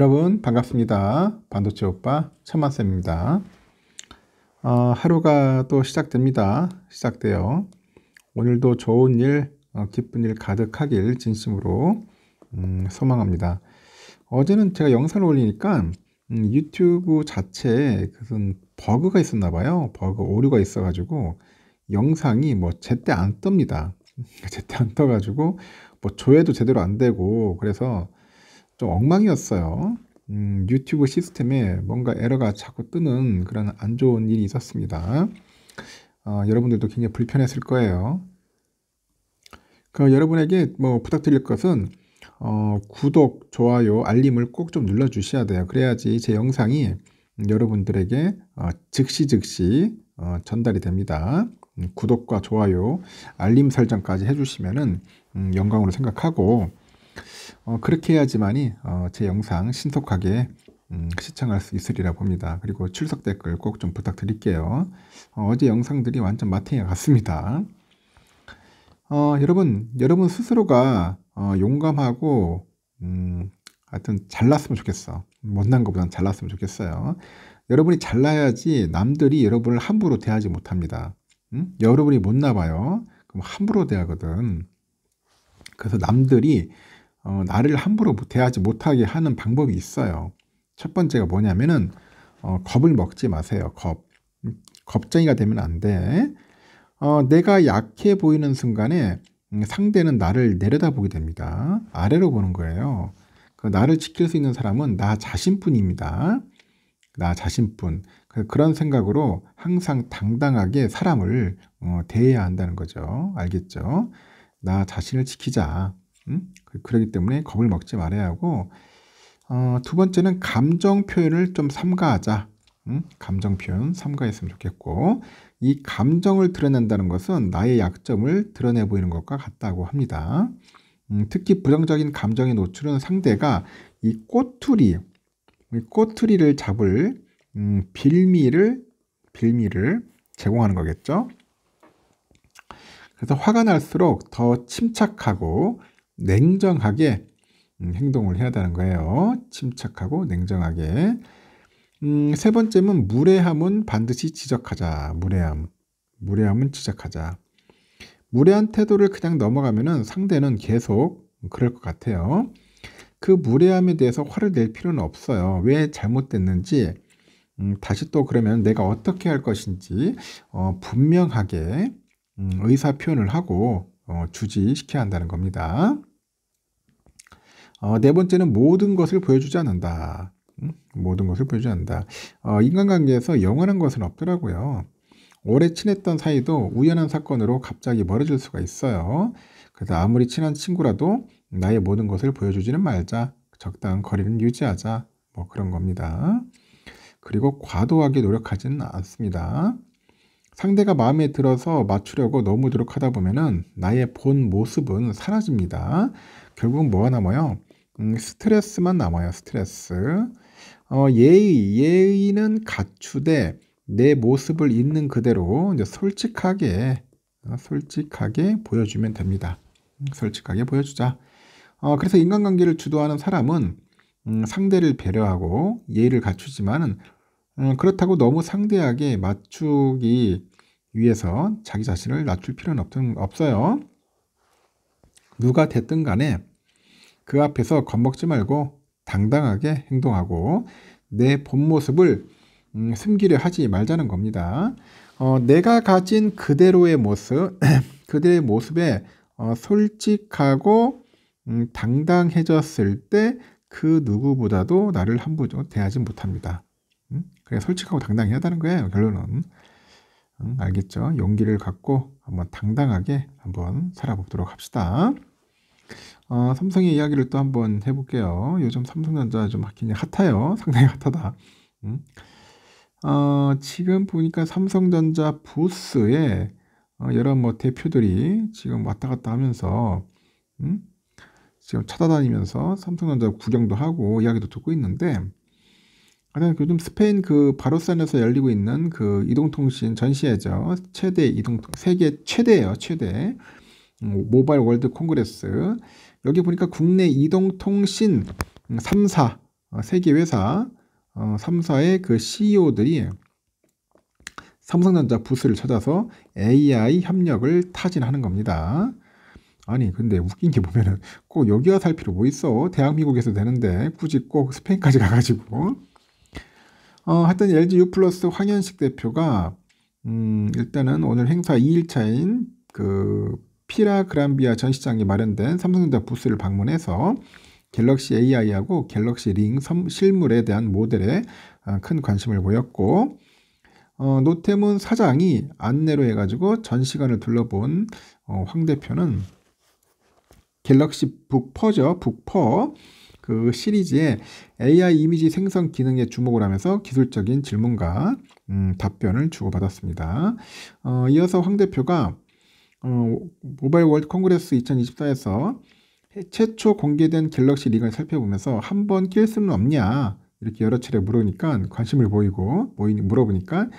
여러분 반갑습니다. 반도체 오빠 천만쌤입니다. 어, 하루가 또 시작됩니다. 시작되요 오늘도 좋은 일, 어, 기쁜 일 가득하길 진심으로 음, 소망합니다. 어제는 제가 영상을 올리니까 음, 유튜브 자체에 무슨 버그가 있었나 봐요. 버그 오류가 있어가지고 영상이 뭐 제때 안 뜹니다. 제때 안 떠가지고 뭐 조회도 제대로 안 되고 그래서 좀 엉망이었어요. 음, 유튜브 시스템에 뭔가 에러가 자꾸 뜨는 그런 안 좋은 일이 있었습니다. 어, 여러분들도 굉장히 불편했을 거예요. 그 여러분에게 뭐 부탁드릴 것은 어, 구독, 좋아요, 알림을 꼭 좀 눌러 주셔야 돼요. 그래야지 제 영상이 여러분들에게 어, 즉시 즉시 어, 전달이 됩니다. 음, 구독과 좋아요, 알림 설정까지 해주시면 음, 영광으로 생각하고 어, 그렇게 해야지만이 어, 제 영상 신속하게 음, 시청할 수 있으리라 봅니다. 그리고 출석 댓글 꼭 좀 부탁드릴게요. 어, 제 영상들이 완전 마탱이 같습니다. 어, 여러분, 여러분 스스로가 어, 용감하고 음, 하여튼 잘났으면 좋겠어. 못난 것보단 잘났으면 좋겠어요. 여러분이 잘나야지 남들이 여러분을 함부로 대하지 못합니다. 음? 여러분이 못나봐요. 그럼 함부로 대하거든. 그래서 남들이 어, 나를 함부로 대하지 못하게 하는 방법이 있어요. 첫 번째가 뭐냐면은 어, 겁을 먹지 마세요. 겁. 음, 겁쟁이가 되면 안 돼. 어, 내가 약해 보이는 순간에 음, 상대는 나를 내려다보게 됩니다. 아래로 보는 거예요. 그 나를 지킬 수 있는 사람은 나 자신뿐입니다. 나 자신뿐. 그, 그런 생각으로 항상 당당하게 사람을 어, 대해야 한다는 거죠. 알겠죠? 나 자신을 지키자. 음? 그, 그러기 때문에 겁을 먹지 말아야 하고 어, 두 번째는 감정 표현을 좀 삼가하자. 음? 감정 표현 삼가했으면 좋겠고 이 감정을 드러낸다는 것은 나의 약점을 드러내 보이는 것과 같다고 합니다. 음, 특히 부정적인 감정에 노출은 상대가 이 꼬투리, 이 꼬투리를 잡을 음, 빌미를 빌미를 제공하는 거겠죠. 그래서 화가 날수록 더 침착하고 냉정하게 음, 행동을 해야 되는 거예요. 침착하고 냉정하게. 음, 세 번째는 무례함은 반드시 지적하자. 무례함. 무례함은 지적하자. 무례한 태도를 그냥 넘어가면 상대는 계속 그럴 것 같아요. 그 무례함에 대해서 화를 낼 필요는 없어요. 왜 잘못됐는지, 음, 다시 또 그러면 내가 어떻게 할 것인지, 어, 분명하게 음, 의사 표현을 하고, 어, 주지시켜야 한다는 겁니다. 어, 네 번째는 모든 것을 보여주지 않는다. 음? 모든 것을 보여주지 않는다. 어, 인간관계에서 영원한 것은 없더라고요. 오래 친했던 사이도 우연한 사건으로 갑자기 멀어질 수가 있어요. 그래서 아무리 친한 친구라도 나의 모든 것을 보여주지는 말자. 적당한 거리는 유지하자. 뭐 그런 겁니다. 그리고 과도하게 노력하지는 않습니다. 상대가 마음에 들어서 맞추려고 너무 노력하다 보면은 나의 본 모습은 사라집니다. 결국 뭐가 남아요? 음, 스트레스만 남아요. 스트레스. 어, 예의 예의는 갖추되 내 모습을 있는 그대로 이제 솔직하게 어, 솔직하게 보여주면 됩니다. 음, 솔직하게 보여주자. 어, 그래서 인간관계를 주도하는 사람은 음, 상대를 배려하고 예의를 갖추지만 음, 그렇다고 너무 상대하게 맞추기 위해서 자기 자신을 낮출 필요는 없, 없어요. 누가 됐든 간에 그 앞에서 겁먹지 말고 당당하게 행동하고 내 본 모습을 음, 숨기려 하지 말자는 겁니다. 어, 내가 가진 그대로의 모습, 그대의 모습에 어, 솔직하고 음, 당당해졌을 때 그 누구보다도 나를 함부로 대하지 못합니다. 그래 솔직하고 당당히 하다는 거예요. 결론은 음, 알겠죠? 용기를 갖고 한번 당당하게 한번 살아보도록 합시다. 어, 삼성의 이야기를 또 한번 해볼게요. 요즘 삼성전자 좀 굉장히 핫해요. 상당히 핫하다. 음? 어, 지금 보니까 삼성전자 부스에 어, 여러 뭐 대표들이 지금 왔다 갔다 하면서 음? 지금 찾아다니면서 삼성전자 구경도 하고 이야기도 듣고 있는데 그냥 요즘 스페인 그 바르셀로나에서 열리고 있는 그 이동통신 전시회죠. 최대 이동 세계 최대예요. 최대 음, 모바일 월드 콩그레스. 여기 보니까 국내 이동통신 3사 어, 세계 회사 3사의 어, 그 CEO들이 삼성전자 부스를 찾아서 AI 협력을 타진하는 겁니다. 아니 근데 웃긴 게 보면은 꼭 여기 와서 할 필요 뭐 있어 대한민국에서 되는데 굳이 꼭 스페인까지 가가지고 어, 하여튼 LG U 플러스 황현식 대표가 음, 일단은 오늘 행사 2일차인 그 피라 그란비아 전시장이 마련된 삼성전자 부스를 방문해서 갤럭시 AI하고 갤럭시 링 실물에 대한 모델에 어, 큰 관심을 보였고 어, 노태문 사장이 안내로 해가지고 전시관을 둘러본 어, 황 대표는 갤럭시 북퍼죠 북퍼 그 시리즈에 AI 이미지 생성 기능에 주목을 하면서 기술적인 질문과 음, 답변을 주고받았습니다. 어, 이어서 황 대표가 어, 모바일 월드 콩그레스 2024에서 최초 공개된 갤럭시 링을 살펴보면서 한 번 낄 수는 없냐 이렇게 여러 차례 물으니까 관심을 보이고 물어보니까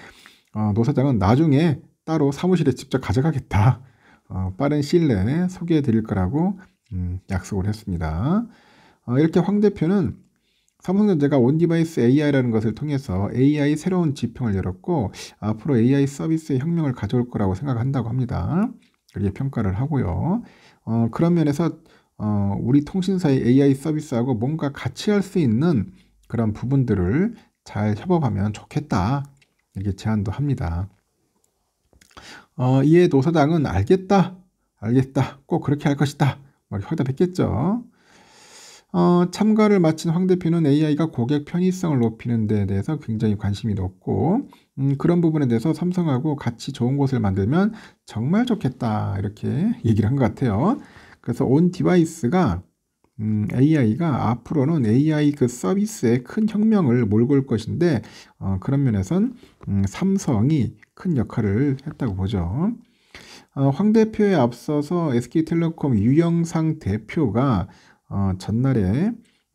어, 노 사장은 나중에 따로 사무실에 직접 가져가겠다. 어, 빠른 시일 내에 소개해 드릴 거라고 음, 약속을 했습니다. 어, 이렇게 황 대표는 삼성전자가 온디바이스 AI라는 것을 통해서 AI 새로운 지평을 열었고 앞으로 AI 서비스의 혁명을 가져올 거라고 생각한다고 합니다. 그렇게 평가를 하고요. 어, 그런 면에서 어, 우리 통신사의 AI 서비스하고 뭔가 같이 할 수 있는 그런 부분들을 잘 협업하면 좋겠다. 이렇게 제안도 합니다. 어, 이에 노사당은 알겠다. 알겠다. 꼭 그렇게 할 것이다. 막 허다 뱉겠죠. 어, 참가를 마친 황 대표는 AI가 고객 편의성을 높이는 데 대해서 굉장히 관심이 높고 음, 그런 부분에 대해서 삼성하고 같이 좋은 곳을 만들면 정말 좋겠다 이렇게 얘기를 한 것 같아요. 그래서 온 디바이스가 음, AI가 앞으로는 AI 그 서비스에 큰 혁명을 몰고 올 것인데 어, 그런 면에선 음, 삼성이 큰 역할을 했다고 보죠. 어, 황 대표에 앞서서 SK텔레콤 유영상 대표가 어, 전날에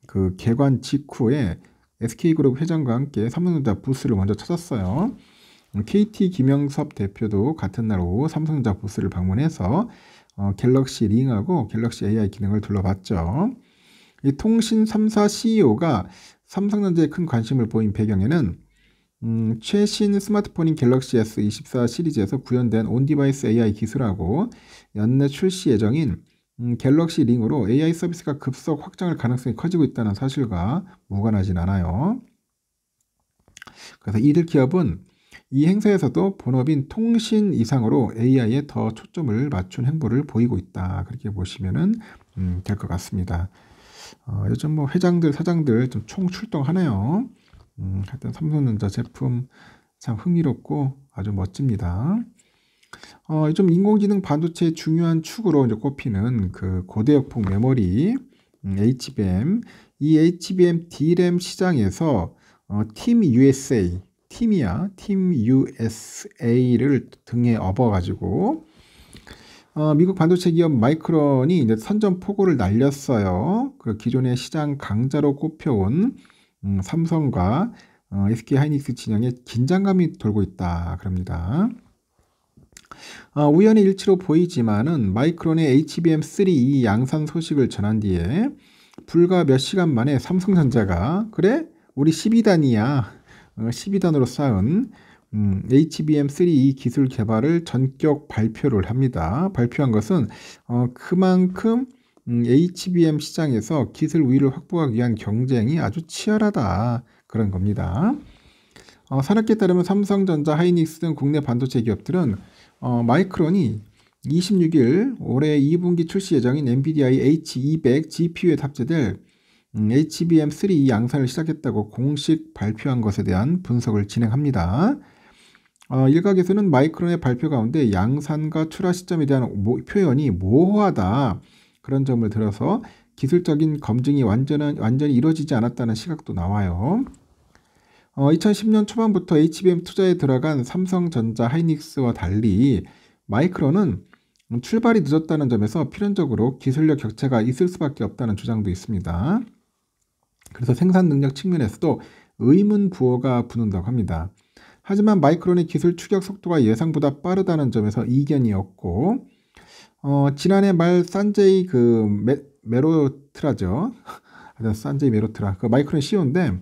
그 개관 직후에 SK그룹 회장과 함께 삼성전자 부스를 먼저 찾았어요. KT 김영섭 대표도 같은 날 오후 삼성전자 부스를 방문해서 어, 갤럭시 링하고 갤럭시 AI 기능을 둘러봤죠. 이 통신 3사 CEO가 삼성전자에 큰 관심을 보인 배경에는 음, 최신 스마트폰인 갤럭시 S24 시리즈에서 구현된 온디바이스 AI 기술하고 연내 출시 예정인 음, 갤럭시 링으로 AI 서비스가 급속 확장할 가능성이 커지고 있다는 사실과 무관하진 않아요. 그래서 이들 기업은 이 행사에서도 본업인 통신 이상으로 AI에 더 초점을 맞춘 행보를 보이고 있다. 그렇게 보시면 음, 될것 같습니다. 어, 요즘 뭐 회장들, 사장들 좀 총 출동하네요. 음, 하여튼 삼성전자 제품 참 흥미롭고 아주 멋집니다. 어, 좀 인공지능 반도체의 중요한 축으로 이제 꼽히는 그 고대역폭 메모리 음, HBM 이 HBM DRAM 시장에서 어, 팀 USA 팀이야 팀 USA를 등에 업어가지고 어, 미국 반도체 기업 마이크론이 이제 선전 포고를 날렸어요. 그 기존의 시장 강자로 꼽혀온 음, 삼성과 어, SK 하이닉스 진영에 긴장감이 돌고 있다. 그럽니다. 아, 우연히 일치로 보이지만은 마이크론의 HBM3E 양산 소식을 전한 뒤에 불과 몇 시간 만에 삼성전자가 그래 우리 12단이야 12단으로 어, 쌓은 음, HBM3E 기술 개발을 전격 발표를 합니다. 발표한 것은 어, 그만큼 음, HBM 시장에서 기술 우위를 확보하기 위한 경쟁이 아주 치열하다 그런 겁니다. 어, 산업계에 따르면 삼성전자, 하이닉스 등 국내 반도체 기업들은 어, 마이크론이 26일 올해 2분기 출시 예정인 엔비디아 i a H200 GPU에 탑재될 음, HBM3 양산을 시작했다고 공식 발표한 것에 대한 분석을 진행합니다. 어, 일각에서는 마이크론의 발표 가운데 양산과 출하 시점에 대한 모, 표현이 모호하다 그런 점을 들어서 기술적인 검증이 완전한, 완전히 이루어지지 않았다는 시각도 나와요. 어, 2010년 초반부터 HBM 투자에 들어간 삼성전자 하이닉스와 달리 마이크론은 출발이 늦었다는 점에서 필연적으로 기술력 격차가 있을 수밖에 없다는 주장도 있습니다. 그래서 생산 능력 측면에서도 의문 부호가 부는다고 합니다. 하지만 마이크론의 기술 추격 속도가 예상보다 빠르다는 점에서 이견이었고 어, 지난해 말 산제이 그 메, 메로트라죠. 산제이 메로트라 그 마이크론 CEO인데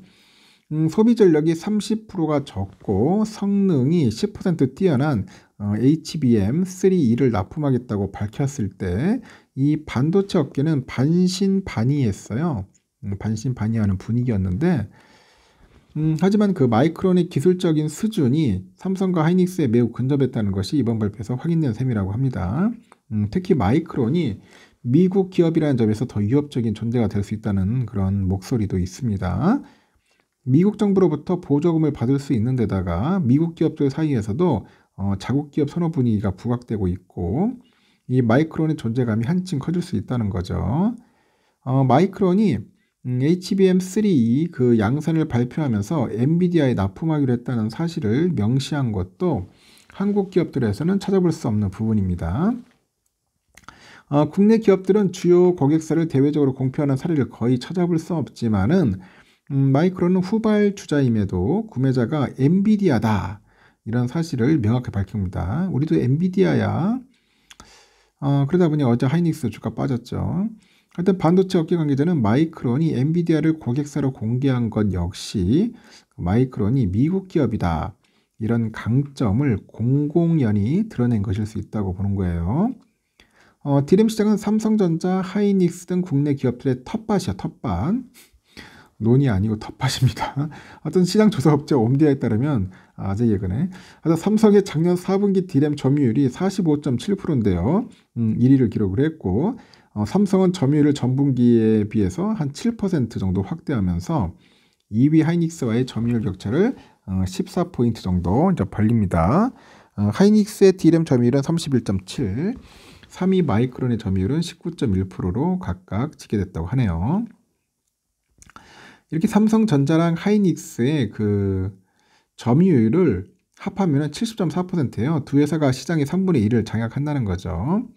음, 소비 전력이 30%가 적고 성능이 10% 뛰어난 어, HBM3E를 납품하겠다고 밝혔을 때 이 반도체 업계는 반신반의했어요. 음, 반신반의하는 분위기였는데 음, 하지만 그 마이크론의 기술적인 수준이 삼성과 하이닉스에 매우 근접했다는 것이 이번 발표에서 확인된 셈이라고 합니다. 음, 특히 마이크론이 미국 기업이라는 점에서 더 위협적인 존재가 될 수 있다는 그런 목소리도 있습니다. 미국 정부로부터 보조금을 받을 수 있는 데다가 미국 기업들 사이에서도 어, 자국 기업 선호 분위기가 부각되고 있고 이 마이크론의 존재감이 한층 커질 수 있다는 거죠. 어, 마이크론이 음, HBM3 그 양산을 발표하면서 엔비디아에 납품하기로 했다는 사실을 명시한 것도 한국 기업들에서는 찾아볼 수 없는 부분입니다. 어, 국내 기업들은 주요 고객사를 대외적으로 공표하는 사례를 거의 찾아볼 수 없지만은 음, 마이크론은 후발 투자임에도 구매자가 엔비디아다 이런 사실을 명확히 밝힙니다. 우리도 엔비디아야. 어, 그러다 보니 어제 하이닉스 주가 빠졌죠. 하여튼 반도체 업계 관계자는 마이크론이 엔비디아를 고객사로 공개한 것 역시 마이크론이 미국 기업이다. 이런 강점을 공공연히 드러낸 것일 수 있다고 보는 거예요. 어, 디램 시장은 삼성전자, 하이닉스 등 국내 기업들의 텃밭이야, 텃밭. 논이 아니고 텃밭입니다. 하여튼 시장조사업체 옴디아에 따르면 아재 예근에 하여튼 삼성의 작년 4분기 디램 점유율이 45.7%인데요. 음, 1위를 기록을 했고 어, 삼성은 점유율을 전분기에 비해서 한 7% 정도 확대하면서 2위 하이닉스와의 점유율 격차를 어, 14포인트 정도 이제 벌립니다. 어, 하이닉스의 디램 점유율은 31.7, 3위 마이크론의 점유율은 19.1%로 각각 지게 됐다고 하네요. 이렇게 삼성전자랑 하이닉스의 그 점유율을 합하면 70.4%예요. 두 회사가 시장의 3분의 1을 장악한다는 거죠.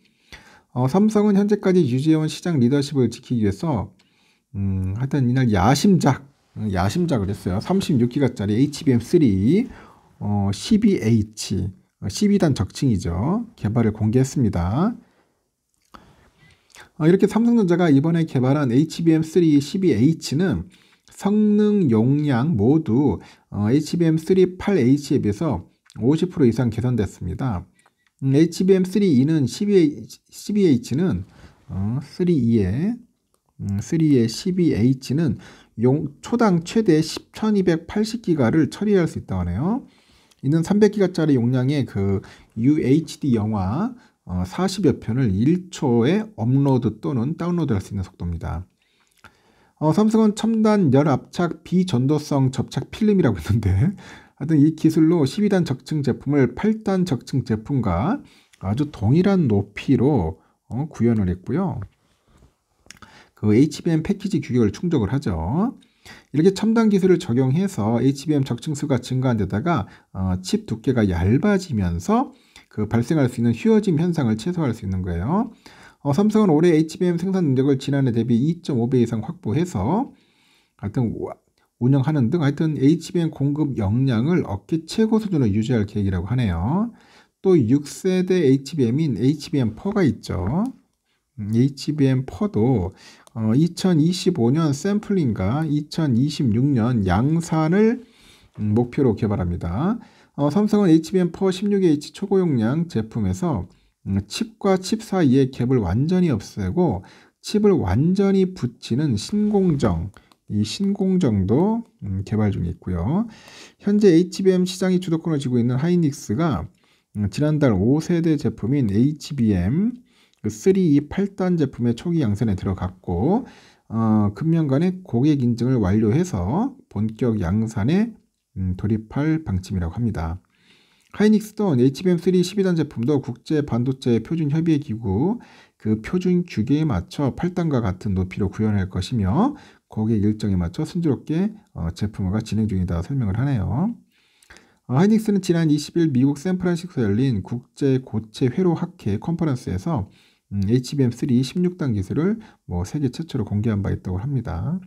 어, 삼성은 현재까지 유지해온 시장 리더십을 지키기 위해서 음, 하여튼 이날 야심작 야심작을 했어요. 36기가짜리 HBM3 어, 12H 12단 어, 적칭이죠 개발을 공개했습니다. 어, 이렇게 삼성전자가 이번에 개발한 HBM3 12H는 성능 용량 모두 HBM3.8H에 비해서 50% 이상 개선됐습니다. 음, HBM3E는 12, H는 어, 3E에 음, 3의 12H는 용, 초당 최대 10,280기가를 처리할 수 있다고 하네요. 이는 300기가짜리 용량의 그 UHD 영화 어, 40여 편을 1초에 업로드 또는 다운로드할 수 있는 속도입니다. 어, 삼성은 첨단 열 압착 비전도성 접착 필름이라고 했는데 하여튼 이 기술로 12단 적층 제품을 8단 적층 제품과 아주 동일한 높이로 어, 구현을 했고요. 그 HBM 패키지 규격을 충족을 하죠. 이렇게 첨단 기술을 적용해서 HBM 적층수가 증가한 데다가 어, 칩 두께가 얇아지면서 그 발생할 수 있는 휘어짐 현상을 최소화할 수 있는 거예요. 어, 삼성은 올해 HBM 생산 능력을 지난해 대비 2.5배 이상 확보해서 하여튼 운영하는 등 하여튼 HBM 공급 역량을 업계 최고 수준으로 유지할 계획이라고 하네요. 또 6세대 HBM인 HBM4가 있죠. 음, HBM4도 어, 2025년 샘플링과 2026년 양산을 음, 목표로 개발합니다. 어, 삼성은 HBM4 16H 초고용량 제품에서 음, 칩과 칩사이에 갭을 완전히 없애고 칩을 완전히 붙이는 신공정 이 신공정도 음, 개발 중에 있고요. 현재 HBM 시장이 주도권을 쥐고 있는 하이닉스가 음, 지난달 5세대 제품인 HBM 328단 그 제품의 초기 양산에 들어갔고 어, 금년간에 고객 인증을 완료해서 본격 양산에 음, 돌입할 방침이라고 합니다. 하이닉스던 HBM3 12단 제품도 국제 반도체 표준 협의의 기구 그 표준 규격에 맞춰 8단과 같은 높이로 구현할 것이며 거기에 일정에 맞춰 순조롭게 어, 제품화가 진행 중이다 설명을 하네요. 어, 하이닉스는 지난 20일 미국 샌프란시스코 열린 국제 고체 회로 학회 컨퍼런스에서 음, HBM3 16단 기술을 뭐 세계 최초로 공개한 바 있다고 합니다.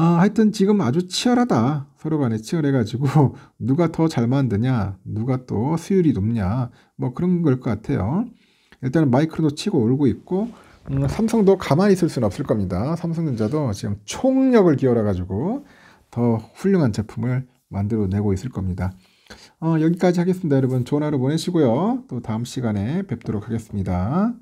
아, 하여튼 지금 아주 치열하다. 서로 간에 치열해가지고 누가 더 잘 만드냐, 누가 또 수율이 높냐, 뭐 그런 걸 것 같아요. 일단은 마이크로도 치고 울고 있고 음, 삼성도 가만히 있을 수는 없을 겁니다. 삼성전자도 지금 총력을 기울여가지고 더 훌륭한 제품을 만들어내고 있을 겁니다. 어, 여기까지 하겠습니다. 여러분 좋은 하루 보내시고요. 또 다음 시간에 뵙도록 하겠습니다.